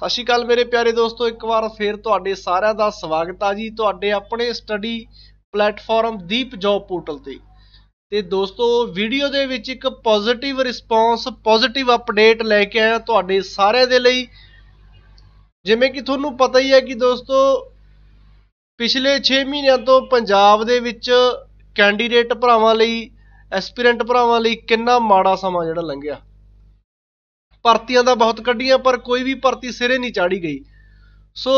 ਸਤਿ ਸ਼੍ਰੀ ਅਕਾਲ ਮੇਰੇ ਪਿਆਰੇ ਦੋਸਤੋ ਇੱਕ ਵਾਰ ਫੇਰ ਤੁਹਾਡੇ ਸਾਰਿਆਂ ਦਾ ਸਵਾਗਤ ਆ ਜੀ ਤੁਹਾਡੇ ਆਪਣੇ study platform Deep job portal ਤੇ ਤੇ ਦੋਸਤੋ ਵੀਡੀਓ ਦੇ ਵਿੱਚ ਇੱਕ ਪੋਜ਼ਿਟਿਵ ਰਿਸਪੌਂਸ ਪੋਜ਼ਿਟਿਵ ਅਪਡੇਟ ਲੈ ਕੇ ਆਇਆ ਤੁਹਾਡੇ ਸਾਰਿਆਂ ਦੇ ਲਈ ਜਿਵੇਂ ਕਿ ਤੁਹਾਨੂੰ ਪਤਾ ਹੀ ਹੈ ਕਿ ਦੋਸਤੋ ਪਿਛਲੇ 6 ਮਹੀਨਿਆਂ ਤੋਂ ਪੰਜਾਬ ਦੇ ਵਿੱਚ ਕੈਂਡੀਡੇਟ ਭਰਾਵਾਂ ਲਈ ਐਸਪੀਰੈਂਟ ਭਰਾਵਾਂ ਲਈ ਕਿੰਨਾ ਮਾੜਾ ਸਮਾਂ ਜਿਹੜਾ ਲੰਘਿਆ ਭਰਤੀਆਂ ਦਾ ਬਹੁਤ ਕੱਢੀਆਂ ਪਰ ਕੋਈ ਵੀ ਭਰਤੀ ਸਿਰੇ ਨਹੀਂ ਚਾੜੀ ਗਈ ਸੋ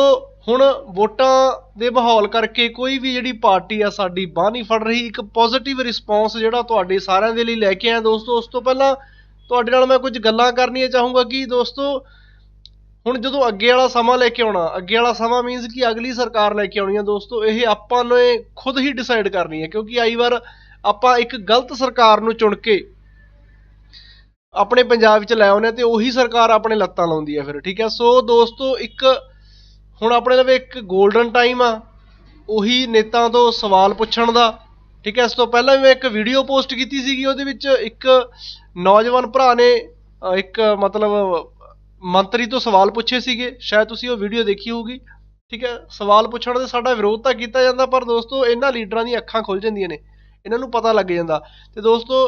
ਹੁਣ ਵੋਟਾਂ ਦੇ ਮਾਹੌਲ ਕਰਕੇ ਕੋਈ ਵੀ ਜਿਹੜੀ ਪਾਰਟੀ ਆ ਸਾਡੀ ਬਾਹ ਨਹੀਂ ਫੜ ਰਹੀ ਇੱਕ ਪੋਜ਼ਿਟਿਵ ਰਿਸਪੌਂਸ ਜਿਹੜਾ ਤੁਹਾਡੇ ਸਾਰਿਆਂ ਦੇ ਲਈ ਲੈ ਕੇ ਆਇਆ ਦੋਸਤੋ ਉਸ ਤੋਂ ਪਹਿਲਾਂ ਤੁਹਾਡੇ ਨਾਲ ਮੈਂ ਕੁਝ ਗੱਲਾਂ ਕਰਨੀਆਂ ਚਾਹੂੰਗਾ ਕਿ ਦੋਸਤੋ ਹੁਣ ਜਦੋਂ ਅੱਗੇ ਵਾਲਾ ਸਮਾਂ ਲੈ ਕੇ ਆਉਣਾ ਅੱਗੇ ਵਾਲਾ ਸਮਾਂ ਮੀਨਸ ਕਿ ਅਗਲੀ ਸਰਕਾਰ ਲੈ ਕੇ ਆਉਣੀ ਹੈ ਦੋਸਤੋ ਇਹ ਆਪਾਂ ਨੇ ਖੁਦ ਹੀ ਡਿਸਾਈਡ ਕਰਨੀ ਹੈ ਕਿਉਂਕਿ ਆਈ ਵਾਰ ਆਪਾਂ ਇੱਕ ਗਲਤ ਸਰਕਾਰ ਨੂੰ ਚੁਣ ਕੇ ਆਪਣੇ ਪੰਜਾਬ ਵਿੱਚ ਲੈ ਆਉਨੇ ਤੇ ਉਹੀ ਸਰਕਾਰ ਆਪਣੇ ਲੱਤਾਂ ਲਾਉਂਦੀ ਹੈ ਫਿਰ ਠੀਕ ਹੈ ਸੋ ਦੋਸਤੋ ਇੱਕ ਹੁਣ ਆਪਣੇ ਲਵੇ ਇੱਕ 골ਡਨ ਟਾਈਮ ਆ ਉਹੀ ਨੇਤਾ ਤੋਂ ਸਵਾਲ ਪੁੱਛਣ ਦਾ ਠੀਕ ਹੈ ਇਸ ਤੋਂ ਪਹਿਲਾਂ ਵੀ ਮੈਂ ਇੱਕ ਵੀਡੀਓ ਪੋਸਟ ਕੀਤੀ ਸੀਗੀ ਉਹਦੇ ਵਿੱਚ ਇੱਕ ਨੌਜਵਾਨ ਭਰਾ ਨੇ ਇੱਕ ਮਤਲਬ ਮੰਤਰੀ ਤੋਂ ਸਵਾਲ ਪੁੱਛੇ ਸੀਗੇ ਸ਼ਾਇਦ ਤੁਸੀਂ ਉਹ ਵੀਡੀਓ ਦੇਖੀ ਹੋਊਗੀ ਠੀਕ ਹੈ ਸਵਾਲ ਪੁੱਛਣ ਦੇ ਸਾਡਾ ਵਿਰੋਧ ਤਾਂ ਕੀਤਾ ਜਾਂਦਾ ਪਰ ਦੋਸਤੋ ਇਹਨਾਂ ਲੀਡਰਾਂ ਦੀਆਂ ਅੱਖਾਂ ਖੁੱਲ ਜਾਂਦੀਆਂ ਨੇ ਇਹਨਾਂ ਨੂੰ ਪਤਾ ਲੱਗ ਜਾਂਦਾ ਤੇ ਦੋਸਤੋ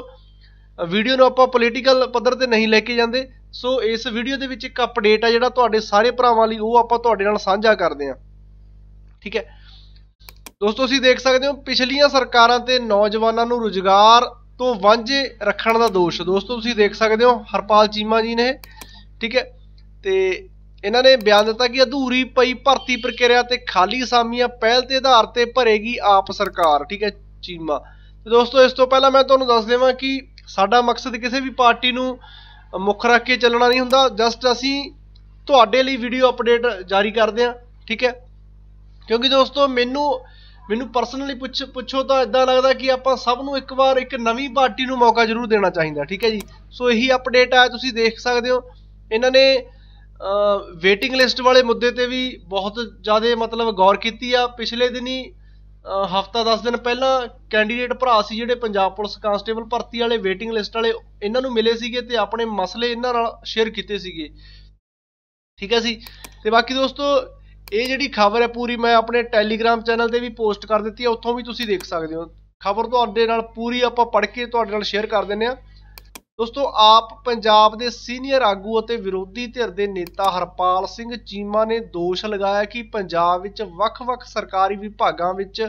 ਵੀਡੀਓ ਨੂੰ ਆਪਾਂ ਪੋਲੀਟੀਕਲ ਪੱਧਰ ਤੇ ਨਹੀਂ ਲੈ ਕੇ ਜਾਂਦੇ ਸੋ ਇਸ ਵੀਡੀਓ ਦੇ ਵਿੱਚ ਇੱਕ ਅਪਡੇਟ ਆ ਜਿਹੜਾ ਤੁਹਾਡੇ ਸਾਰੇ ਭਰਾਵਾਂ ਲਈ ਉਹ ਆਪਾਂ ਤੁਹਾਡੇ ਨਾਲ ਸਾਂਝਾ ਕਰਦੇ ਆ ਠੀਕ ਹੈ ਦੋਸਤੋ ਤੁਸੀਂ ਦੇਖ ਸਕਦੇ ਹੋ ਪਿਛਲੀਆਂ ਸਰਕਾਰਾਂ ਤੇ ਨੌਜਵਾਨਾਂ ਨੂੰ ਰੁਜ਼ਗਾਰ ਤੋਂ ਵਾਂਝੇ ਰੱਖਣ ਦਾ ਦੋਸ਼ ਦੋਸਤੋ ਤੁਸੀਂ ਦੇਖ ਸਕਦੇ ਹੋ ਹਰਪਾਲ ਚੀਮਾ ਜੀ ਨੇ ਠੀਕ ਹੈ ਤੇ ਇਹਨਾਂ ਨੇ ਬਿਆਨ ਦਿੱਤਾ ਕਿ ਅਧੂਰੀ ਪਈ ਭਰਤੀ ਪ੍ਰਕਿਰਿਆ ਤੇ ਖਾਲੀ ਅਸਾਮੀਆਂ ਪਹਿਲ ਤੇ ਆਧਾਰ ਤੇ ਭਰੇਗੀ ਆਪ ਸਰਕਾਰ ਠੀਕ ਹੈ ਚੀਮਾ ਤੇ ਦੋਸਤੋ ਇਸ ਤੋਂ ਪਹਿਲਾਂ ਮੈਂ ਤੁਹਾਨੂੰ ਦੱਸ ਦੇਵਾਂ ਕਿ ਸਾਡਾ ਮਕਸਦ ਕਿਸੇ ਵੀ ਪਾਰਟੀ ਨੂੰ ਮੁੱਖ ਰੱਖ ਕੇ ਚੱਲਣਾ ਨਹੀਂ ਹੁੰਦਾ ਜਸਟ ਅਸੀਂ ਤੁਹਾਡੇ ਲਈ ਵੀਡੀਓ ਅਪਡੇਟ ਜਾਰੀ ਕਰਦੇ ਹਾਂ ਠੀਕ ਹੈ ਕਿਉਂਕਿ ਦੋਸਤੋ ਮੈਨੂੰ ਮੈਨੂੰ ਪਰਸਨਲੀ ਪੁੱਛ ਪੁੱਛੋ ਤਾਂ ਇਦਾਂ ਲੱਗਦਾ ਕਿ ਆਪਾਂ ਸਭ ਨੂੰ ਇੱਕ ਵਾਰ ਇੱਕ ਨਵੀਂ ਪਾਰਟੀ ਨੂੰ ਮੌਕਾ ਜ਼ਰੂਰ ਦੇਣਾ ਚਾਹੀਦਾ ਠੀਕ ਹੈ ਜੀ ਸੋ ਇਹੀ ਅਪਡੇਟ ਆ ਤੁਸੀਂ ਦੇਖ ਸਕਦੇ ਹੋ ਇਹਨਾਂ ਨੇ ਵੇਟਿੰਗ ਲਿਸਟ ਵਾਲੇ ਮੁੱਦੇ ਤੇ ਵੀ ਬਹੁਤ ਜ਼ਿਆਦਾ ਮਤਲਬ ਗੌਰ ਕੀਤੀ ਆ ਪਿਛਲੇ ਦਿਨੀ ਹਫਤਾ 10 ਦਿਨ ਪਹਿਲਾਂ ਕੈਂਡੀਡੇਟ ਭਰਾ ਸੀ ਜਿਹੜੇ ਪੰਜਾਬ ਪੁਲਿਸ ਕਾਂਸਟੇਬਲ ਭਰਤੀ ਵਾਲੇ ਵੇਟਿੰਗ ਲਿਸਟ ਵਾਲੇ ਇਹਨਾਂ ਨੂੰ ਮਿਲੇ ਸੀਗੇ ਤੇ ਆਪਣੇ ਮਸਲੇ ਇਹਨਾਂ ਨਾਲ ਸ਼ੇਅਰ ਕੀਤੇ ਸੀਗੇ ਠੀਕ ਹੈ ਜੀ ਤੇ ਬਾਕੀ ਦੋਸਤੋ ਇਹ ਜਿਹੜੀ ਖਬਰ ਹੈ ਪੂਰੀ ਮੈਂ ਆਪਣੇ ਟੈਲੀਗ੍ਰਾਮ ਚੈਨਲ ਤੇ ਵੀ ਪੋਸਟ ਕਰ ਦਿੱਤੀ ਹੈ ਉੱਥੋਂ ਵੀ ਤੁਸੀਂ ਦੇਖ ਸਕਦੇ ਹੋ ਖਬਰ ਤੁਹਾਡੇ ਨਾਲ ਪੂਰੀ ਆਪਾਂ ਪੜ੍ਹ ਕੇ ਤੁਹਾਡੇ ਨਾਲ ਸ਼ੇਅਰ ਕਰ ਦਿੰਨੇ ਆ ਦੋਸਤੋ ਆਪ ਪੰਜਾਬ ਦੇ ਸੀਨੀਅਰ ਆਗੂ ਅਤੇ ਵਿਰੋਧੀ ਧਿਰ ਦੇ ਨੇਤਾ ਹਰਪਾਲ ਸਿੰਘ ਚੀਮਾ ਨੇ ਦੋਸ਼ ਲਗਾਇਆ ਕਿ ਪੰਜਾਬ ਵਿੱਚ ਵੱਖ-ਵੱਖ ਸਰਕਾਰੀ ਵਿਭਾਗਾਂ ਵਿੱਚ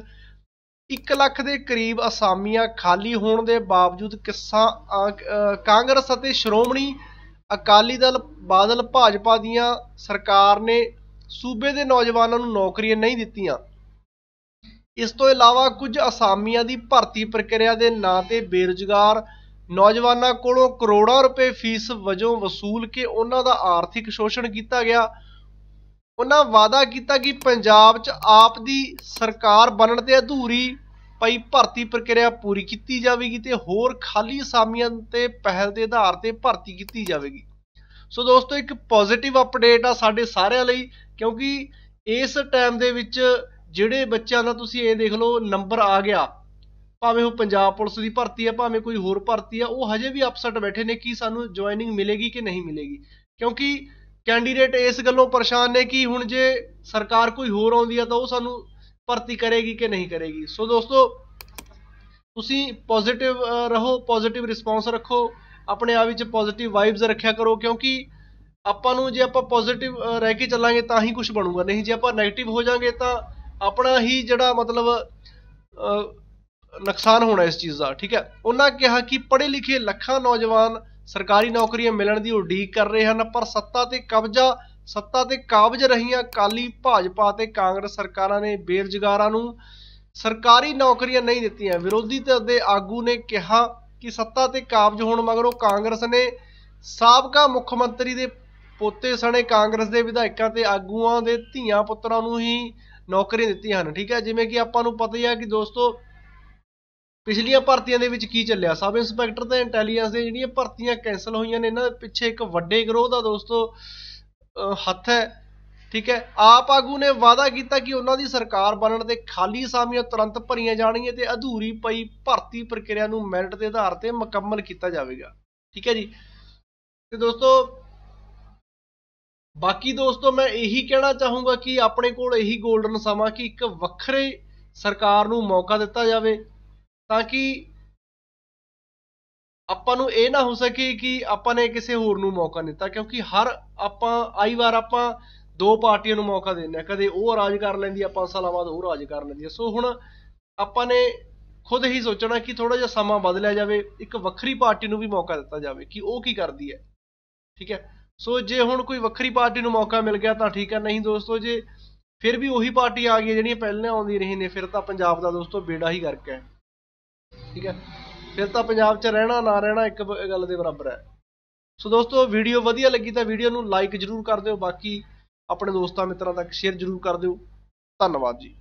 1 ਲੱਖ ਦੇ ਕਰੀਬ ਅਸਾਮੀਆਂ ਖਾਲੀ ਹੋਣ ਦੇ ਬਾਵਜੂਦ ਕਿਸਾਂ ਕਾਂਗਰਸ ਅਤੇ ਸ਼੍ਰੋਮਣੀ ਅਕਾਲੀ ਦਲ ਬਾਦਲ ਭਾਜਪਾ ਦੀਆਂ ਸਰਕਾਰ ਨੇ ਸੂਬੇ ਦੇ ਨੌਜਵਾਨਾਂ ਨੂੰ ਨੌਕਰੀਆਂ ਨਹੀਂ ਦਿੱਤੀਆਂ ਇਸ ਤੋਂ ਇਲਾਵਾ ਕੁਝ ਅਸਾਮੀਆਂ ਦੀ ਭਰਤੀ ਪ੍ਰਕਿਰਿਆ ਦੇ ਨਾਂ ਤੇ ਬੇਰੁਜ਼ਗਾਰ ਨੌਜਵਾਨਾਂ ਕੋਲੋਂ ਕਰੋੜਾਂ ਰੁਪਏ ਫੀਸ ਵਜੋਂ ਵਸੂਲ ਕੇ ਉਹਨਾਂ ਦਾ ਆਰਥਿਕ ਸ਼ੋਸ਼ਣ ਕੀਤਾ ਗਿਆ ਉਹਨਾਂ ਵਾਅਦਾ ਕੀਤਾ ਕਿ ਪੰਜਾਬ 'ਚ ਆਪ ਦੀ ਸਰਕਾਰ ਬਣਨ ਤੇ ਅਧੂਰੀ ਪਈ ਭਰਤੀ ਪ੍ਰਕਿਰਿਆ ਪੂਰੀ ਕੀਤੀ ਜਾਵੇਗੀ ਤੇ ਹੋਰ ਖਾਲੀ ਅਸਾਮੀਆਂ ਤੇ ਪਹਿਲ ਦੇ ਆਧਾਰ ਤੇ ਭਰਤੀ ਕੀਤੀ ਜਾਵੇਗੀ ਸੋ ਦੋਸਤੋ ਇੱਕ ਪੋਜ਼ਿਟਿਵ ਅਪਡੇਟ ਆ ਸਾਡੇ ਸਾਰਿਆਂ ਲਈ ਕਿਉਂਕਿ ਇਸ ਟਾਈਮ ਦੇ ਵਿੱਚ ਜਿਹੜੇ ਬੱਚਿਆਂ ਦਾ ਤੁਸੀਂ ਇਹ ਦੇਖ ਲਓ ਨੰਬਰ ਆ ਗਿਆ ਭਾਵੇਂ ਉਹ ਪੰਜਾਬ ਪੁਲਿਸ ਦੀ ਭਰਤੀ ਹੈ ਭਾਵੇਂ ਕੋਈ ਹੋਰ ਭਰਤੀ ਹੈ ਉਹ ਹਜੇ ਵੀ ਅਪਸੈਟ ਬੈਠੇ ਨੇ ਕਿ ਸਾਨੂੰ ਜੁਆਇਨਿੰਗ ਮਿਲੇਗੀ ਕਿ ਨਹੀਂ ਮਿਲੇਗੀ ਕਿਉਂਕਿ ਕੈਂਡੀਡੇਟ ਇਸ ਗੱਲੋਂ ਪਰੇਸ਼ਾਨ ਨੇ ਕਿ ਹੁਣ ਜੇ ਸਰਕਾਰ ਕੋਈ ਹੋਰ ਆਉਂਦੀ ਹੈ ਤਾਂ ਉਹ ਸਾਨੂੰ ਭਰਤੀ ਕਰੇਗੀ ਕਿ ਨਹੀਂ ਕਰੇਗੀ ਸੋ ਦੋਸਤੋ ਤੁਸੀਂ ਪੋਜ਼ਿਟਿਵ ਰਹੋ ਪੋਜ਼ਿਟਿਵ ਰਿਸਪੌਂਸ ਰੱਖੋ ਆਪਣੇ ਆਪ ਵਿੱਚ ਪੋਜ਼ਿਟਿਵ ਵਾਈਬਸ ਰੱਖਿਆ ਕਰੋ ਕਿਉਂਕਿ ਆਪਾਂ ਨੂੰ ਜੇ ਆਪਾਂ ਪੋਜ਼ਿਟਿਵ ਰਹਿ ਕੇ ਚੱਲਾਂਗੇ ਤਾਂ ਹੀ ਕੁਝ ਬਣੂਗਾ ਨਹੀਂ ਜੇ ਆਪਾਂ ਨੈਗੇਟਿਵ ਹੋ ਜਾਾਂਗੇ ਤਾਂ ਆਪਣਾ ਹੀ ਜਿਹੜਾ ਮਤਲਬ ਨੁਕਸਾਨ ਹੋਣਾ ਇਸ ਚੀਜ਼ ਦਾ ਠੀਕ ਹੈ ਉਹਨਾਂ ਕਿਹਾ ਕਿ ਪੜ੍ਹੇ ਲਿਖੇ ਲੱਖਾਂ ਨੌਜਵਾਨ ਸਰਕਾਰੀ ਨੌਕਰੀਆਂ ਮਿਲਣ ਦੀ ਉਡੀਕ ਕਰ ਰਹੇ ਹਨ ਪਰ ਸੱਤਾ ਤੇ ਕਬਜ਼ਾ ਸੱਤਾ ਤੇ ਕਾਬਜ ਰਹੀਆਂ ਕਾਲੀ ਭਾਜਪਾ ਤੇ ਕਾਂਗਰਸ ਸਰਕਾਰਾਂ ਨੇ ਬੇਰੁਜ਼ਗਾਰਾਂ ਨੂੰ ਸਰਕਾਰੀ ਨੌਕਰੀਆਂ ਨਹੀਂ ਦਿੱਤੀਆਂ ਵਿਰੋਧੀ ਧਿਰ ਦੇ ਆਗੂ ਨੇ ਕਿਹਾ ਕਿ ਸੱਤਾ ਤੇ ਕਾਬਜ ਹੋਣ ਮਗਰੋਂ ਕਾਂਗਰਸ ਨੇ ਸਾਬਕਾ ਮੁੱਖ ਮੰਤਰੀ ਦੇ ਪੋਤੇ ਸਣੇ ਕਾਂਗਰਸ ਦੇ ਵਿਧਾਇਕਾਂ ਤੇ ਆਗੂਆਂ ਦੇ ਧੀਆਂ ਪੁੱਤਰਾਂ ਨੂੰ ਹੀ ਨੌਕਰੀਆਂ ਦਿੱਤੀਆਂ ਹਨ ਠੀਕ ਹੈ ਜਿਵੇਂ ਕਿ ਆਪਾਂ ਨੂੰ ਪਤਾ ਹੀ ਹੈ ਕਿ ਦੋਸਤੋ ਪਿਛਲੀਆਂ ਭਰਤੀਆਂ ਦੇ ਵਿੱਚ ਕੀ ਚੱਲਿਆ ਸਬ ਇੰਸਪੈਕਟਰ ਤੇ ਇੰਟੈਲੀਜੈਂਸ ਦੇ ਜਿਹੜੀਆਂ ਭਰਤੀਆਂ ਕੈਨਸਲ ਹੋਈਆਂ ਨੇ ਇਹਨਾਂ ਦੇ ਪਿੱਛੇ ਇੱਕ ਵੱਡੇ ਗਰੋਹ ਦਾ ਦੋਸਤੋ ਹੱਥ ਹੈ ਠੀਕ ਹੈ ਆਪ ਆਗੂ ਨੇ ਵਾਅਦਾ ਕੀਤਾ ਕਿ ਉਹਨਾਂ ਦੀ ਸਰਕਾਰ ਬਣਨ ਤੇ ਖਾਲੀ ਸਾਮੀਆਂ ਤੁਰੰਤ ਭਰੀਆਂ ਜਾਣਗੀਆਂ ਤੇ ਅਧੂਰੀ ਪਈ ਭਰਤੀ ਪ੍ਰਕਿਰਿਆ ਨੂੰ ਮੈਰਿਟ ਦੇ ਆਧਾਰ ਤੇ ਮੁਕੰਮਲ ਕੀਤਾ ਜਾਵੇਗਾ ਠੀਕ ਹੈ ਜੀ ਤੇ ਦੋਸਤੋ ਬਾਕੀ ਦੋਸਤੋ ਮੈਂ ਇਹੀ ਕਹਿਣਾ ਚਾਹੂੰਗਾ ਕਿ ਆਪਣੇ ਕੋਲ ਇਹੀ 골ਡਨ ਸਮਾਂ ਕਿ ਇੱਕ ਵੱਖਰੇ ਸਰਕਾਰ ਨੂੰ ਮੌਕਾ ਦਿੱਤਾ ਜਾਵੇ ਤਾਂ ਕਿ ਆਪਾਂ ਨੂੰ ਇਹ ਨਾ ਹੋ ਸਕੇ ਕਿ ਆਪਾਂ ਨੇ ਕਿਸੇ ਹੋਰ ਨੂੰ ਮੌਕਾ ਦਿੱਤਾ ਕਿਉਂਕਿ ਹਰ ਆਪਾਂ ਆਈ ਵਾਰ ਆਪਾਂ ਦੋ ਪਾਰਟੀਆਂ ਨੂੰ ਮੌਕਾ ਦਿੰਦੇ ਆ ਕਦੇ ਉਹ ਰਾਜ ਕਰ ਲੈਂਦੀ ਆ 5 ਸਾਲਾਂ ਬਾਅਦ ਉਹ ਰਾਜ ਕਰ ਲੈਂਦੀ ਆ ਸੋ ਹੁਣ ਆਪਾਂ ਨੇ ਖੁਦ ਹੀ ਸੋਚਣਾ ਕਿ ਥੋੜਾ ਜਿਹਾ ਸਮਾਂ ਬਦਲਿਆ ਜਾਵੇ ਇੱਕ ਵੱਖਰੀ ਪਾਰਟੀ ਨੂੰ ਵੀ ਮੌਕਾ ਦਿੱਤਾ ਜਾਵੇ ਕਿ ਉਹ ਕੀ ਕਰਦੀ ਹੈ ਠੀਕ ਹੈ ਸੋ ਜੇ ਹੁਣ ਕੋਈ ਵੱਖਰੀ ਪਾਰਟੀ ਨੂੰ ਮੌਕਾ ਮਿਲ ਗਿਆ ਤਾਂ ਠੀਕ ਹੈ ਨਹੀਂ ਦੋਸਤੋ ਜੇ ਫਿਰ ਵੀ ਉਹੀ ਪਾਰਟੀ ਆ ਗਈ ਜਿਹੜੀਆਂ ਪਹਿਲਾਂ ਆਉਂਦੀ ਰਹੀ ਨੇ ਫਿਰ ਤਾਂ ਪੰਜਾਬ ਦਾ ਦੋਸਤੋ ਬੇੜਾ ਹੀ ਕਰਕੇ ਹੈ ਠੀਕ ਹੈ ਫਿਰ ਤਾਂ ਪੰਜਾਬ 'ਚ ਰਹਿਣਾ ਨਾ ਰਹਿਣਾ ਇੱਕ ਗੱਲ ਦੇ ਬਰਾਬਰ ਹੈ ਸੋ ਦੋਸਤੋ ਵੀਡੀਓ ਵਧੀਆ ਲੱਗੀ ਤਾਂ ਵੀਡੀਓ ਨੂੰ ਲਾਈਕ ਜਰੂਰ ਕਰ ਦਿਓ ਬਾਕੀ ਆਪਣੇ ਦੋਸਤਾਂ ਮਿੱਤਰਾਂ ਤੱਕ ਸ਼ੇਅਰ ਜਰੂਰ ਕਰ ਦਿਓ ਧੰਨਵਾਦ ਜੀ